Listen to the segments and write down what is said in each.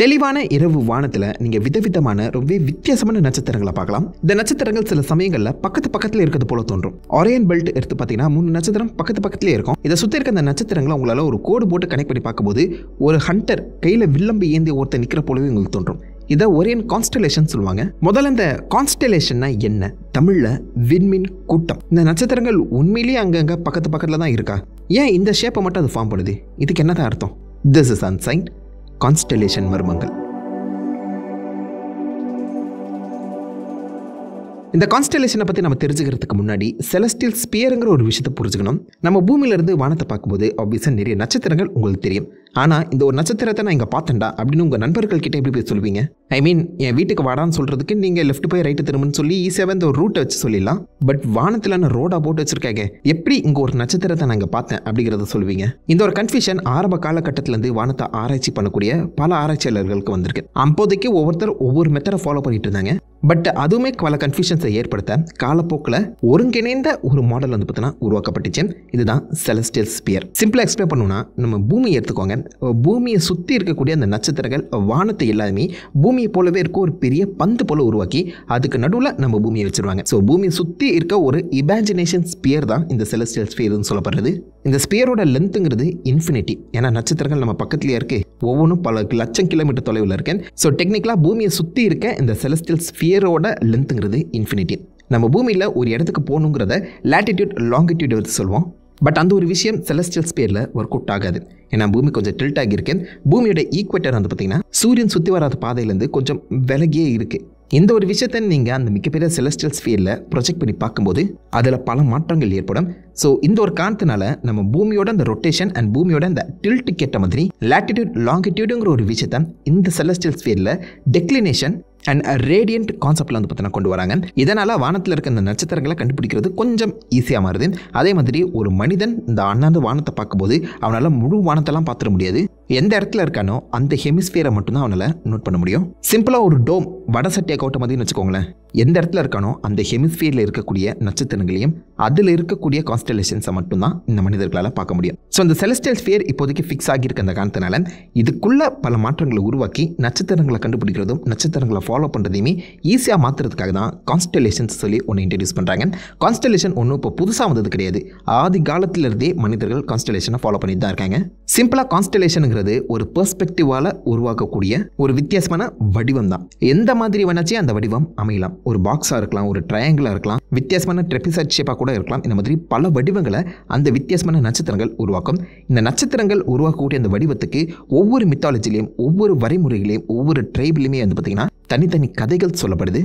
தெளிவான இரவு வானத்தில் நீங்கள் விதவிதமான ரொம்பவே வித்தியாசமான நட்சத்திரங்களை பார்க்கலாம் இந்த நட்சத்திரங்கள் சில சமயங்களில் பக்கத்து பக்கத்தில் இருக்கிறது போல தோன்றும் ஆரியன் பெல்ட் எடுத்து பார்த்தீங்கன்னா மூணு நட்சத்திரம் பக்கத்து பக்கத்திலே இருக்கும் இதை சுற்றி இருக்க அந்த நட்சத்திரங்களை உங்களால் ஒரு கோடு போட்டு கனெக்ட் பண்ணி பார்க்கும்போது ஒரு ஹண்டர் கையில் வில்லம்பு ஏந்தி ஒருத்தர் நிற்கிற போலவே உங்களுக்கு தோன்றும் இதை ஒரேன் கான்ஸ்டலேஷன் சொல்லுவாங்க முதல்ல இந்த கான்ஸ்டலேஷன்னா என்ன தமிழில் விண்மின் கூட்டம் இந்த நட்சத்திரங்கள் உண்மையிலேயே அங்கங்கே பக்கத்து பக்கத்தில் தான் இருக்கா ஏன் இந்த ஷேப்பை மட்டும் அது ஃபார்ம் பண்ணுது இதுக்கு என்னதான் அர்த்தம் திஸ் இஸ் அன்சைன் கான்ஸ்டலேஷன் மர்மங்கள் இந்த கான்ஸ்டலேஷனை பற்றி நம்ம தெரிஞ்சுக்கிறதுக்கு முன்னாடி செலஸ்டியல் ஸ்பியருங்கிற ஒரு விஷயத்தை புரிஞ்சுக்கணும் நம்ம பூமியிலேருந்து வானத்தை பார்க்கும்போது ஆப்வியஸாக நிறைய நட்சத்திரங்கள் உங்களுக்கு தெரியும் ஆனால் இந்த ஒரு நட்சத்திரத்தை நான் இங்கே பார்த்தேன்டா அப்படின்னு உங்கள் நண்பர்கள் கிட்டே எப்படி போய் சொல்லுவீங்க ஐ மீன் என் வீட்டுக்கு வாடான்னு சொல்கிறதுக்கு நீங்கள் லெஃப்ட் போய் ரைட்டு திரும்பன்னு சொல்லி ஈஸியாகவே அந்த ரூட்டை வச்சு சொல்லிடலாம் பட் வானத்தில் நான் ரோடாக போட்டு வச்சுருக்காங்க எப்படி இங்கே ஒரு நட்சத்திரத்தை நாங்கள் பார்த்தேன் அப்படிங்கிறத சொல்லுவீங்க இந்த ஒரு கன்ஃபியூஷன் ஆரம்ப காலகட்டத்திலேருந்து வானத்தை ஆராய்ச்சி பண்ணக்கூடிய பல ஆராய்ச்சியாளர்களுக்கு வந்திருக்கு அப்போதைக்கு ஒவ்வொருத்தர் ஒவ்வொரு மெத்தடை ஃபாலோ பண்ணிட்டு இருந்தாங்க பட் அதுவுமே பல கன்ஃபியூஷன்ஸை ஏற்படுத்த காலப்போக்கில் ஒருங்கிணைந்த ஒரு மாடல் வந்து பார்த்தீங்கன்னா உருவாக்கப்பட்டுச்சு இதுதான் செலஸ்டியல் ஸ்பியர் சிம்பிளாக எக்ஸ்பிளைன் பண்ணுவோம்னா நம்ம பூமியை எடுத்துக்கோங்க பூமியை சுற்றி இருக்கக்கூடிய அந்த நட்சத்திரங்கள் வானத்தை எல்லாமே பூமி பூமியை போலவே இருக்க ஒரு பெரிய பந்து போல உருவாக்கி அதுக்கு நடுவில் நம்ம பூமியை வச்சிருவாங்க ஸோ பூமியை சுற்றி இருக்க ஒரு இமேஜினேஷன் ஸ்பியர் தான் இந்த செலஸ்டியல் ஸ்பியர்னு சொல்லப்படுறது இந்த ஸ்பியரோட லென்த்துங்கிறது இன்ஃபினிட்டி ஏன்னா நட்சத்திரங்கள் நம்ம பக்கத்துலேயே இருக்கு ஒவ்வொன்றும் பல லட்சம் கிலோமீட்டர் தொலைவில் இருக்கேன் ஸோ டெக்னிக்கலாக பூமியை சுற்றி இருக்க இந்த செலஸ்டியல் ஸ்பியரோட லென்த்துங்கிறது இன்ஃபினிட்டி நம்ம பூமியில் ஒரு இடத்துக்கு போகணுங்கிறத லேட்டிடியூட் லாங்கிடியூட் வச்சு சொல்லுவோம் பட் அந்த ஒரு விஷயம் செலஸ்டியல் ஸ்பேரில் ஒர்க் அவுட் ஆகாது ஏன்னா பூமி கொஞ்சம் டில்ட் ஆகியிருக்கேன் பூமியோட ஈக்குவேட்டர் வந்து பார்த்திங்கன்னா சூரியன் சுற்றி வராத பாதையிலேருந்து கொஞ்சம் விலகியே இருக்குது இந்த ஒரு விஷயத்தை நீங்கள் அந்த மிகப்பெரிய செலஸ்டியல் ஸ்பியரில் ப்ரொஜெக்ட் பண்ணி பார்க்கும்போது அதில் பல மாற்றங்கள் ஏற்படும் ஸோ இந்த ஒரு காரணத்தினால நம்ம பூமியோட அந்த ரொட்டேஷன் அண்ட் பூமியோட அந்த டில்ட்டு கேட்ட மாதிரி லேட்டிடியூட் லாங்கிடியூடுங்கிற ஒரு விஷயத்த இந்த செலஸ்டியல் ஸ்பியரில் டெக்ளினேஷன் அண்ட் ரேடியன்ட் கான்செப்டில் வந்து பார்த்தீங்கன்னா கொண்டு வராங்க இதனால் வானத்தில் இருக்க இந்த நட்சத்திரங்களை கண்டுபிடிக்கிறது கொஞ்சம் ஈஸியாக மாறுது அதே மாதிரி ஒரு மனிதன் இந்த அண்ணாந்து வானத்தை பார்க்கும்போது அவனால் முழு வானத்தெல்லாம் பார்த்துட முடியாது எந்த இடத்துல இருக்கானோ அந்த ஹெமிஸ்பியரை மட்டும்தான் அவனால் நோட் பண்ண முடியும் சிம்பிளாக ஒரு டோம் வடசட்டியாக கோட்டை மாதிரின்னு வச்சுக்கோங்களேன் எந்த இடத்துல இருக்கானோ அந்த ஹெமிஸ்பியரில் இருக்கக்கூடிய நட்சத்திரங்களையும் அதில் இருக்கக்கூடிய கான்ஸ்டலேஷன்ஸை மட்டும்தான் இந்த மனிதர்களால் பார்க்க முடியும் ஸோ அந்த செலஸ்டியல் ஸ்பியர் இப்போதைக்கு ஃபிக்ஸ் ஆகியிருக்க அந்த காரணத்தினால இதுக்குள்ளே பல மாற்றங்களை உருவாக்கி நட்சத்திரங்களை கண்டுபிடிக்கிறதும் நட்சத்திரங்களை ஃபாலோ பண்ணுறதையுமே ஈஸியாக மாற்றுறதுக்காக தான் கான்ஸ்டலேஷன்ஸ் சொல்லி ஒன்று இன்ட்ரடியூஸ் பண்ணுறாங்க கான்ஸ்டலேஷன் ஒன்றும் இப்போ புதுசாக வந்தது கிடையாது ஆதி காலத்திலிருந்தே மனிதர்கள் கான்ஸ்டலேஷனை ஃபாலோ பண்ணிட்டு தான் இருக்காங்க சிம்பிளாக கான்ஸ்டலேஷனுங்கிறது ஒரு பெர்ஸ்பெக்டிவால் உருவாக்கக்கூடிய ஒரு வித்தியாசமான வடிவம் தான் எந்த மாதிரி வேணாச்சும் அந்த வடிவம் அமையலாம் ஒரு பாக்ஸாக இருக்கலாம் ஒரு ட்ரையாங்கிளாக இருக்கலாம் வித்தியாசமான ட்ரெபிசைட் ஷேப்பாக கூட இருக்கலாம் இந்த மாதிரி பல வடிவங்களை அந்த வித்தியாசமான நட்சத்திரங்கள் உருவாக்கும் இந்த நட்சத்திரங்கள் உருவாக்கக்கூடிய அந்த வடிவத்துக்கு ஒவ்வொரு மித்தாலஜிலையும் ஒவ்வொரு வரைமுறைகளையும் ஒவ்வொரு ட்ரைபிலையுமே வந்து பார்த்திங்கன்னா தனித்தனி கதைகள் சொல்லப்படுது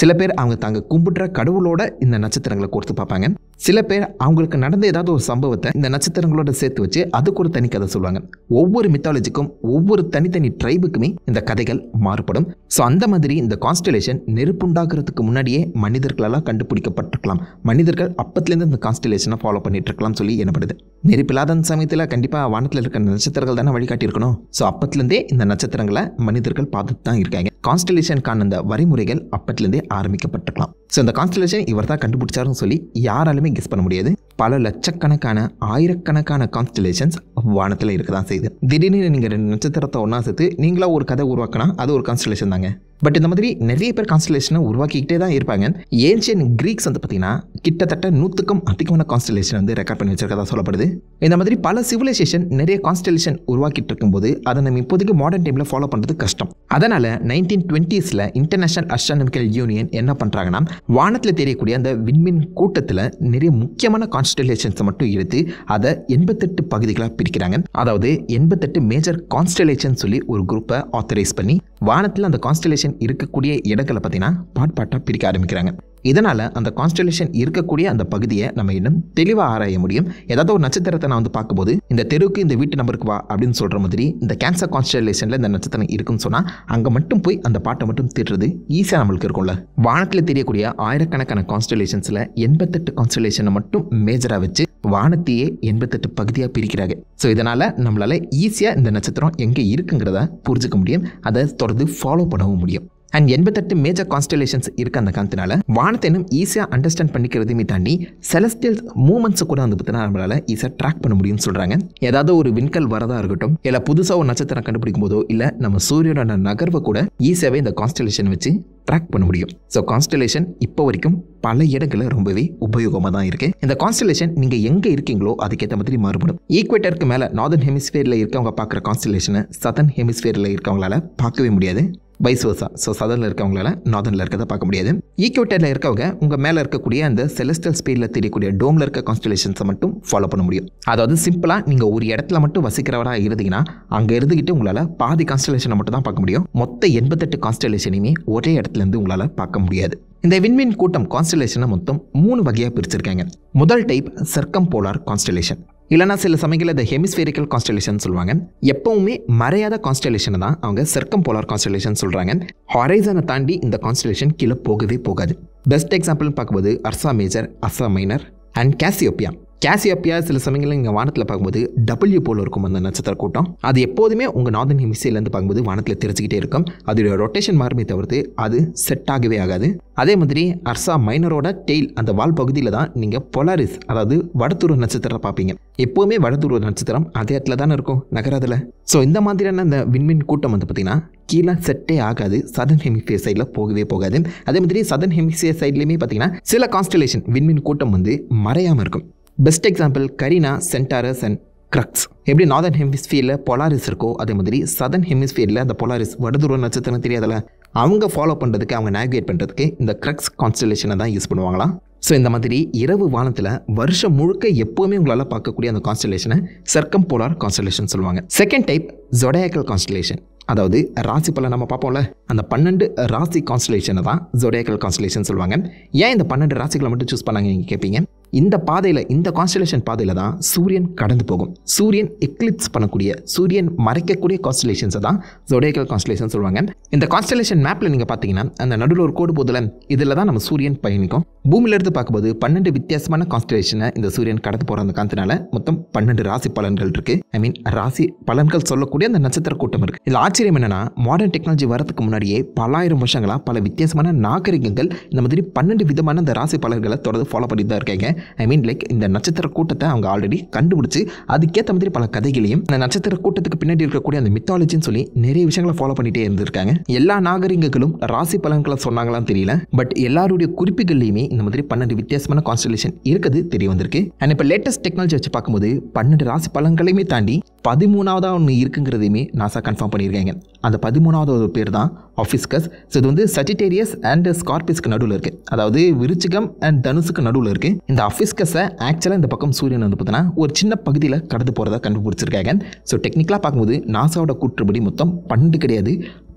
சில பேர் அவங்க தாங்க கும்பிட்ற கடவுளோட இந்த நட்சத்திரங்களை கோர்த்து பார்ப்பாங்க சில பேர் அவங்களுக்கு நடந்த ஏதாவது ஒரு சம்பவத்தை இந்த நட்சத்திரங்களோட சேர்த்து வச்சு அதுக்கு ஒரு தனி கதை சொல்லுவாங்க ஒவ்வொரு மித்தாலஜிக்கும் ஒவ்வொரு தனித்தனி ட்ரைபுக்குமே இந்த கதைகள் மாறுபடும் ஸோ அந்த மாதிரி இந்த கான்ஸ்டலேஷன் நெருப்புண்டாகிறதுக்கு முன்னாடியே மனிதர்களெல்லாம் கண்டுபிடிக்கப்பட்டிருக்கலாம் மனிதர்கள் அப்பத்துலேருந்து இந்த கான்ஸ்டலேஷனை ஃபாலோ பண்ணிட்டு இருக்கலாம் சொல்லி எனப்படுது நெருப்பில்லாத சமயத்தில் கண்டிப்பாக வானத்தில் இருக்கிற நட்சத்திரங்கள் தானே வழிகாட்டியிருக்கணும் ஸோ அப்பத்துலேருந்தே இந்த நட்சத்திரங்களை மனிதர்கள் பார்த்துட்டு தான் இருக்காங்க கான்ஸ்டலேஷனுக்கான அந்த வரைமுறைகள் அப்பத்துலேருந்தே ஆரம்பிக்கப்பட்டிருக்கலாம் ஸோ இந்த கான்ஸ்டலேஷன் இவர் தான் கண்டுபிடிச்சாருன்னு சொல்லி யாராலுமே கெஸ் பண்ண முடியாது பல லட்சக்கணக்கான ஆயிரக்கணக்கான கான்ஸ்டலேஷன்ஸ் வானத்தில் இருக்க தான் செய்யுது திடீர்னு நீங்கள் ரெண்டு நட்சத்திரத்தை ஒன்றா சேர்த்து நீங்களாக ஒரு கதை உருவாக்கினா அது ஒரு கான்ஸ்டலேஷன் தாங்க பட் இந்த மாதிரி நிறைய பேர் கான்ஸ்டலேஷனை உருவாக்கிக்கிட்டே தான் இருப்பாங்க ஏன்ஷியன் கிரீக்ஸ் வந்து பார்த்தீங்கன்னா கிட்டத்தட்ட நூற்றுக்கும் அதிகமான கான்ஸ்டலேஷன் வந்து ரெக்கார்ட் பண்ணி வச்சிருக்கதா சொல்லப்படுது இந்த மாதிரி பல சிவிலைசேஷன் நிறைய கான்ஸ்டலேஷன் உருவாக்கிட்டு இருக்கும்போது அதை நம்ம இப்போதைக்கு மாடர்ன் டைமில் ஃபாலோ பண்ணுறது கஷ்டம் அதனால் நைன்டீன் டுவெண்ட்டீஸில் இன்டர்நேஷனல் அஸ்ட்ரானமிக்கல் யூனியன் என்ன பண்ணுறாங்கன்னா வானத்தில் தெரியக்கூடிய அந்த விண்மீன் கூட்டத்தில் நிறைய முக்கியமான கான்ஸ்டலேஷன்ஸை மட்டும் எடுத்து அதை எண்பத்தெட்டு பகுதிகளாக பிரிக்கிறாங்க அதாவது எண்பத்தெட்டு மேஜர் கான்ஸ்டலேஷன் சொல்லி ஒரு குரூப்பை ஆத்தரைஸ் பண்ணி வானத்தில் அந்த கான்ஸ்டலேஷன் இருக்கக்கூடிய இடங்களை பார்த்தீங்கன்னா பாட் பாட்டாக பிரிக்க ஆரம்பிக்கிறாங்க இதனால் அந்த கான்ஸ்டலேஷன் இருக்கக்கூடிய அந்த பகுதியை நம்ம இன்னும் தெளிவாக ஆராய முடியும் ஏதாவது ஒரு நட்சத்திரத்தை நான் வந்து பார்க்கும்போது இந்த தெருவுக்கு இந்த வீட்டு நம்பருக்கு வா அப்படின்னு சொல்கிற மாதிரி இந்த கேன்சர் கான்ஸ்டலேஷனில் இந்த நட்சத்திரம் இருக்குன்னு சொன்னால் அங்கே மட்டும் போய் அந்த பாட்டை மட்டும் திட்டுறது ஈஸியாக நம்மளுக்கு இருக்கும்ல வானத்தில் தெரியக்கூடிய ஆயிரக்கணக்கான கான்ஸ்டலேஷன்ஸில் எண்பத்தெட்டு கான்ஸ்டலேஷனை மட்டும் மேஜராக வச்சு வானத்தையே எண்பத்தெட்டு பகுதியாக பிரிக்கிறாங்க ஸோ இதனால் நம்மளால் ஈஸியாக இந்த நட்சத்திரம் எங்கே இருக்குங்கிறத புரிஞ்சுக்க முடியும் அதை தொடர்ந்து ஃபாலோ பண்ணவும் முடியும் அண்ட் எண்பத்தெட்டு மேஜர் கான்ஸ்டலேஷன்ஸ் இருக்குது அந்த காலத்தினால வானத்தை ஈஸியாக அண்டர்ஸ்டாண்ட் பண்ணிக்கிறதையுமே தாண்டி செலஸ்டியல் மூமெண்ட்ஸை கூட வந்து பார்த்தீங்கன்னா நம்மளால் ஈஸியாக ட்ராக் பண்ண முடியும்னு சொல்கிறாங்க ஏதாவது ஒரு விண்கல் வரதாக இருக்கட்டும் இல்லை புதுசாக ஒரு நட்சத்திரம் கண்டுபிடிக்கும் போதோ இல்லை நம்ம சூரியனோட நகர்வை கூட ஈஸியாகவே இந்த கான்ஸ்டலேஷன் வச்சு ட்ராக் பண்ண முடியும் ஸோ கான்ஸ்டலேஷன் இப்போ வரைக்கும் பல இடங்களில் ரொம்பவே உபயோகமாக தான் இருக்குது இந்த கான்ஸ்டலேஷன் நீங்கள் எங்கே இருக்கீங்களோ அதுக்கேற்ற மாதிரி மாறுபடும் ஈக்குவேட்டருக்கு மேலே நார்தன் ஹெமிஸ்பியரில் இருக்கவங்க பார்க்குற கான்ஸ்டலேஷனை சதன் ஹெமிஸ்பியரில் இருக்கவங்களால பார்க்கவே முடியாது வைஸ் வர்சா ஸோ சதனில் இருக்கவங்களால நார்தனில் இருக்கிறத பார்க்க முடியாது ஈக்குவேட்டரில் இருக்கவங்க உங்கள் மேலே இருக்கக்கூடிய அந்த செலஸ்டல் ஸ்பீடில் தெரியக்கூடிய டோமில் இருக்க கான்ஸ்டலேஷன்ஸை மட்டும் ஃபாலோ பண்ண முடியும் அதாவது சிம்பிளாக நீங்கள் ஒரு இடத்துல மட்டும் வசிக்கிறவராக இருந்தீங்கன்னா அங்கே இருந்துகிட்டு உங்களால் பாதி கான்ஸ்டலேஷனை மட்டும் தான் பார்க்க முடியும் மொத்த எண்பத்தெட்டு கான்ஸ்டலேஷனையுமே ஒரே இடத்துலேருந்து உங்களால் பார்க்க முடியாது இந்த விண்மீன் கூட்டம் கான்ஸ்டலேஷனை மொத்தம் மூணு வகையாக பிரிச்சிருக்காங்க முதல் டைப் சர்க்கம் போலார் கான்ஸ்டலேஷன் இல்லைனா சில சமயங்களில் இந்த ஹெமிஸ்பேரிக்கல் கான்ஸ்டலேஷன் சொல்லுவாங்க எப்பவுமே மறையாத கான்ஸ்டலேஷனை தான் அவங்க சர்க்கம் போலார் கான்ஸ்டலேஷன் சொல்கிறாங்க ஹாரைசனை தாண்டி இந்த கான்ஸ்டலேஷன் கீழே போகவே போகாது பெஸ்ட் எக்ஸாம்பிள்னு பார்க்கும்போது Ursa Major Ursa Minor and Cassiopeia Cassiopeia சில சமயங்களில் நீங்கள் வானத்தில் பார்க்கும்போது டபிள்யூ போல் இருக்கும் அந்த நட்சத்திர கூட்டம் அது எப்போதுமே உங்கள் நார்தன் ஹெமிசைலேருந்து பார்க்கும்போது வானத்தில் தெரிஞ்சுக்கிட்டே இருக்கும் அதோடைய ரொட்டேஷன் மாறுமே தவிர்த்து அது செட் ஆகவே ஆகாது அதே மாதிரி அர்சா மைனரோட டெய்ல் அந்த வால் பகுதியில் தான் நீங்கள் பொலாரிஸ் அதாவது வடத்துரு நட்சத்திரம் பார்ப்பீங்க எப்போவுமே வடத்துரு நட்சத்திரம் அதே இடத்துல தானே இருக்கும் நகரத்தில் ஸோ இந்த மாதிரியான அந்த விண்மீன் கூட்டம் வந்து பார்த்திங்கன்னா கீழே செட்டே ஆகாது சதன் ஹெமிஃபியர் சைடில் போகவே போகாது அதே மாதிரி சதன் ஹெமிஃபியர் சைட்லேயுமே பார்த்திங்கன்னா சில கான்ஸ்டலேஷன் விண்மீன் கூட்டம் வந்து மறையாமல் இருக்கும் best example Carina Centaurus and Crux எப்படி நார்தன் ஹெமிஸ்பியரில் பொலாரிஸ் இருக்கோ அதே மாதிரி சதன் ஹெமிஸ்பியரில் அந்த பொலாரிஸ் வடதுருவ நட்சத்திரம் தெரியாதல்ல அவங்க ஃபாலோ பண்ணுறதுக்கு அவங்க நேவிகேட் பண்ணுறதுக்கு இந்த கிரக்ஸ் கான்ஸ்டலேஷனை தான் யூஸ் பண்ணுவாங்களா ஸோ இந்த மாதிரி இரவு வானத்தில் வருஷம் முழுக்க எப்போவுமே உங்களால் பார்க்கக்கூடிய அந்த கான்ஸ்டலேஷனை சர்க்கம் போலார் கான்ஸ்டலேஷன் சொல்லுவாங்க செகண்ட் டைப் ஜொடையாக்கல் கான்ஸ்டலேஷன் அதாவது ராசி பலன் நம்ம பார்ப்போம்ல அந்த பன்னெண்டு ராசி கான்ஸ்டலேஷனை தான் ஜொடையாக்கல் கான்ஸ்டலேஷன் சொல்லுவாங்க ஏன் இந்த பன்னெண்டு ராசிகளை மட்டும் சூஸ் பண்ணாங்க நீங்கள் கேட்பீங்க இந்த பாதையில் இந்த கான்ஸ்டலேஷன் பாதையில் தான் சூரியன் கடந்து போகும் சூரியன் எக்லிப்ஸ் பண்ணக்கூடிய சூரியன் மறைக்கக்கூடிய கான்ஸ்டலேஷன்ஸை தான் ஜொடேக்கல் கான்ஸ்டலேஷன் சொல்லுவாங்க இந்த கான்ஸ்டலேஷன் மேப்பில் நீங்கள் பார்த்தீங்கன்னா அந்த நடுவில் ஒரு கோடு போதில் இதில் தான் நம்ம சூரியன் பயணிக்கும் பூமியிலேருந்து பார்க்கும்போது பன்னெண்டு வித்தியாசமான கான்ஸ்டலேஷனை இந்த சூரியன் கடந்து போகிற அந்த காந்தனால மொத்தம் பன்னெண்டு ராசி பலன்கள் இருக்குது ஐ மீன் ராசி பலன்கள் சொல்லக்கூடிய அந்த நட்சத்திர கூட்டம் இருக்குது இதில் ஆச்சரியம் என்னென்னா மாடர்ன் டெக்னாலஜி வரதுக்கு முன்னாடியே பலாயிரம் வருஷங்களாக பல வித்தியாசமான நாகரிகங்கள் இந்த மாதிரி பன்னெண்டு விதமான அந்த ராசி பலன்களை தொடர்ந்து ஃபாலோ பண்ணிட்டு தான் இருக்காங்க ஐ மீன் லைக் இந்த நட்சத்திர கூட்டத்தை அவங்க ஆல்ரெடி கண்டுபிடிச்சி அதுக்கேற்ற மாதிரி பல கதைகளையும் அந்த நட்சத்திர கூட்டத்துக்கு பின்னாடி இருக்கக்கூடிய அந்த மித்தாலஜின்னு சொல்லி நிறைய விஷயங்களை ஃபாலோ பண்ணிகிட்டே இருந்திருக்காங்க எல்லா நாகரிகங்களும் ராசி பலன்களை சொன்னாங்களான்னு தெரியல பட் எல்லாருடைய குறிப்புகள்லையுமே இந்த மாதிரி பன்னெண்டு வித்தியாசமான கான்ஸ்டலேஷன் இருக்குது தெரிய வந்திருக்கு அண்ட் இப்போ லேட்டஸ்ட் டெக்னாலஜி வச்சு பார்க்கும்போது பன்னெண்டு ராசி பலன்களையுமே தாண்டி பதிமூணாவதாக ஒன்று இருக்குங்கிறதையுமே நாசா கன்ஃபார்ம் பண்ணியிருக்காங்க அந்த பதிமூணாவது ஒரு பேர் தான் ஆஃபிஸ்கஸ் ஸோ இது வந்து சஜிடேரியஸ் அண்ட் ஸ்கார்பிஸ்க்கு நடுவில் இருக்குது அதாவது விருச்சிகம் அண்ட் தனுசுக்கு நடுவில் இருக்குது இந்த ஆஃபிஸ்கஸை ஆக்சுவலாக இந்த பக்கம் சூரியன் வந்து பார்த்தீங்கன்னா ஒரு சின்ன பகுதியில் கடந்து போகிறதா கண்டுபிடிச்சிருக்காங்க ஸோ டெக்னிக்கலாக பார்க்கும்போது நாசாவோட கூற்றுப்படி மொத்தம் பன்னெண்டு கிடையாது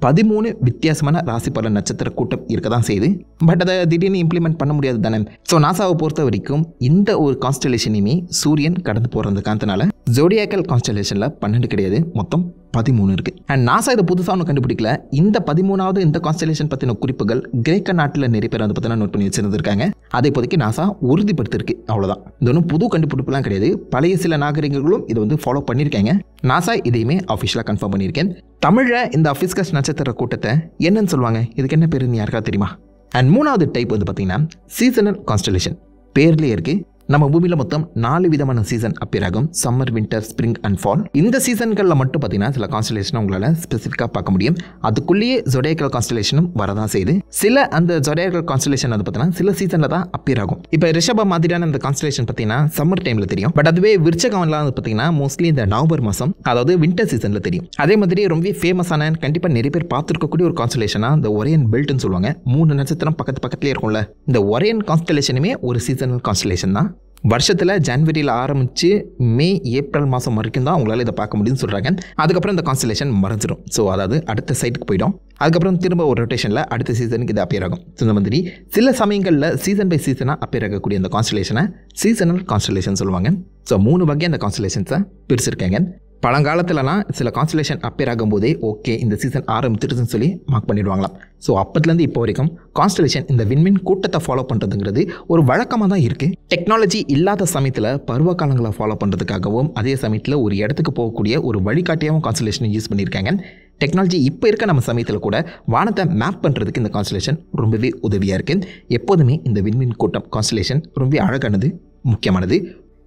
பதிமூணு வித்தியாசமான ராசி பலன் நட்சத்திர கூட்டம் இருக்க தான் செய்யுது பட் அதை திடீர்னு இம்ப்ளிமெண்ட் பண்ண முடியாது தானே ஸோ நாசாவை பொறுத்த வரைக்கும் இந்த ஒரு கான்ஸ்டலேஷனையுமே சூரியன் கடந்து போகிறதுக்கானதுனால ஜோடியாக்கல் கான்ஸ்டலேஷனில் பன்னெண்டு கிடையாது மொத்தம் பதிமூணு இருக்குது அண்ட் நாசா இதை புதுசாக ஒன்று கண்டுபிடிக்கல இந்த பதிமூணாவது இந்த கான்ஸ்டலேஷன் பற்றின குறிப்புகள் கிரேக்க நாட்டில் நிறைய பேர் வந்து பார்த்தீங்கன்னா நோட் பண்ணி வச்சிருந்திருக்காங்க அதை இப்போதைக்கு நாசா உறுதிப்படுத்திருக்கு அவ்வளோதான் இது ஒன்றும் புது கண்டுபிடிப்புலாம் கிடையாது பழைய சில நாகரிகங்களும் இதை வந்து ஃபாலோ பண்ணியிருக்காங்க நாசா இதையுமே அஃபிஷியலாக கன்ஃபார்ம் பண்ணியிருக்கேன் தமிழில் இந்த அஃபிஸ்கஸ் நட்சத்திர கூட்டத்தை என்னன்னு சொல்லுவாங்க இதுக்கு என்ன பேருன்னு யாருக்கா தெரியுமா அண்ட் மூணாவது டைப் வந்து பார்த்தீங்கன்னா சீசனல் கான்ஸ்டலேஷன் பேர்லேயே இருக்குது நம்ம பூமியில் மொத்தம் நாலு விதமான சீசன் அப்பியர் ஆகும் summer winter spring and fall இந்த சீசன்களில் மட்டும் பார்த்தீங்கன்னா சில கான்ஸ்டலேஷனை உங்களால் ஸ்பெசிஃபிக்காக பார்க்க முடியும் அதுக்குள்ளேயே ஜொடேக்கல் கான்ஸ்டலேஷனும் வரதான் செய்யுது சில அந்த ஜொடேக்கல் கான்ஸ்டலேஷன் அது பார்த்தீங்கன்னா சில சீசனில் தான் அப்பியர் ஆகும் இப்போ ரிஷப மாதிரியான அந்த கான்ஸ்டலேஷன் பார்த்தீங்கன்னா சம்மர் டைமில் தெரியும் பட் அதுவே விருச்சகம்லாம் பார்த்தீங்கன்னா மோஸ்ட்லி இந்த நவம்பர் மாதம் அதாவது வின்டர் சீசனில் தெரியும் அதே மாதிரி ரொம்ப ஃபேமஸான கண்டிப்பாக நிறைய பேர் பார்த்துருக்கக்கூடிய ஒரு கான்ஸ்டலேஷனாக இந்த ஒரேன் பெல்ட்னு சொல்லுவாங்க மூணு நட்சத்திரம் பக்கத்து பக்கத்துலேயே இருக்கும்ல இந்த ஒரேன் கான்ஸ்டலேஷனுமே ஒரு சீசனல் கான்ஸ்டலேஷன் தான் வருஷத்தில் ஜனவரியில் ஆரம்பித்து மே ஏப்ரல் மாதம் வரைக்கும் தான் உங்களால் இதை பார்க்க முடியும்னு சொல்கிறாங்க அதுக்கப்புறம் இந்த கான்ஸ்டலேஷன் மறைஞ்சிடும் ஸோ அதாவது அடுத்த சைட்டுக்கு போயிடும் அதுக்கப்புறம் திரும்ப ஒரு ரொட்டேஷனில் அடுத்த சீசனுக்கு இது அப்பியர் ஆகும் ஸோ இந்த மாதிரி சில சமயங்களில் சீசன் பை சீசனாக அப்பியர் ஆகக்கூடிய அந்த கான்ஸ்டலேஷனை சீசனல் கான்ஸ்டலேஷன் சொல்லுவாங்க ஸோ மூணு வகை அந்த கான்ஸ்டலேஷன்ஸை பிரிச்சிருக்காங்க பழங்காலத்துலலாம் சில கான்ஸ்டலேஷன் அப்பேர் ஆகும்போதே ஓகே இந்த சீசன் ஆரம்பிச்சிருச்சுன்னு சொல்லி மார்க் பண்ணிடுவாங்களாம் ஸோ அப்போத்துலேருந்து இப்போ வரைக்கும் கான்ஸ்டலேஷன் இந்த விண்மீன் கூட்டத்தை ஃபாலோ பண்ணுறதுங்கிறது ஒரு வழக்கமாக தான் இருக்குது டெக்னாலஜி இல்லாத சமயத்தில் பருவ காலங்களை ஃபாலோ பண்ணுறதுக்காகவும் அதே சமயத்தில் ஒரு இடத்துக்கு போகக்கூடிய ஒரு வழிகாட்டியாகவும் கான்ஸ்டலேஷனை யூஸ் பண்ணியிருக்காங்க டெக்னாலஜி இப்போ இருக்க நம்ம சமயத்தில் கூட வானத்தை மேப் பண்ணுறதுக்கு இந்த கான்ஸ்டலேஷன் ரொம்பவே உதவியாக இருக்குது எப்போதுமே இந்த விண்மீன் கூட்டம் கான்ஸ்டலேஷன் ரொம்ப அழகானது முக்கியமானது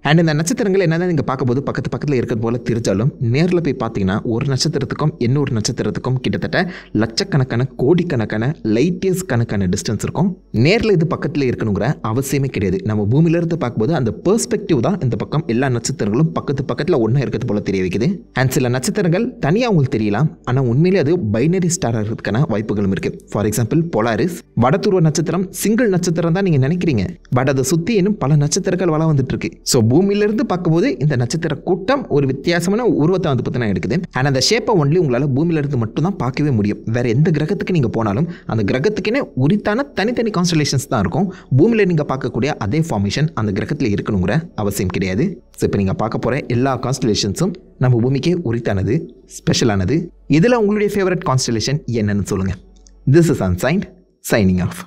அண்ட் இந்த நட்சத்திரங்கள் என்னதான் நீங்கள் பார்க்கும்போது பக்கத்து பக்கத்தில் இருக்கிறது போல் தெரிஞ்சாலும் நேரில் போய் பார்த்தீங்கன்னா ஒரு நட்சத்திரத்துக்கும் இன்னொரு நட்சத்திரத்துக்கும் கிட்டத்தட்ட லட்சக்கணக்கான கோடிக்கணக்கான லைட்டியஸ் கணக்கான டிஸ்டன்ஸ் இருக்கும் நேரில் இது பக்கத்தில் இருக்கணுங்கிற அவசியமே கிடையாது நம்ம பூமியிலிருந்து பார்க்கும்போது அந்த பெர்ஸ்பெக்டிவ் தான் இந்த பக்கம் எல்லா நட்சத்திரங்களும் பக்கத்து பக்கத்தில் ஒன்றா இருக்கிறது போல தெரிய வைக்குது அண்ட் சில நட்சத்திரங்கள் தனியாக உங்களுக்கு தெரியலாம் ஆனால் உண்மையிலே அது பைனரி ஸ்டார் இருக்கிறதுக்கான வாய்ப்புகளும் இருக்குது ஃபார் எக்ஸாம்பிள் பொலாரிஸ் வடதுருவ நட்சத்திரம் சிங்கிள் நட்சத்திரம் தான் நீங்கள் நினைக்கிறீங்க பட் அதை சுற்றி இன்னும் பல நட்சத்திரங்கள் வளம் வந்துட்டு இருக்கு ஸோ பூமியிலிருந்து பார்க்கும்போது இந்த நட்சத்திர கூட்டம் ஒரு வித்தியாசமான உருவத்தை வந்து பார்த்தீங்கன்னா எடுக்குது அண்ட் அந்த ஷேப்பை ஒன்லி உங்களால் பூமியிலிருந்து மட்டும்தான் பார்க்கவே முடியும் வேறு எந்த கிரகத்துக்கு நீங்கள் போனாலும் அந்த கிரகத்துக்குன்னே உரித்தான தனித்தனி கான்ஸ்டலேஷன்ஸ் தான் இருக்கும் பூமியில் நீங்கள் பார்க்கக்கூடிய அதே ஃபார்மேஷன் அந்த கிரகத்தில் இருக்கணுங்கிற அவசியம் கிடையாது ஸோ இப்போ நீங்கள் பார்க்க போகிற எல்லா கான்ஸ்டலேஷன்ஸும் நம்ம பூமிக்கே உரித்தானது ஸ்பெஷலானது இதில் உங்களுடைய ஃபேவரட் கான்ஸ்டலேஷன் என்னன்னு சொல்லுங்கள் this is ancient shining of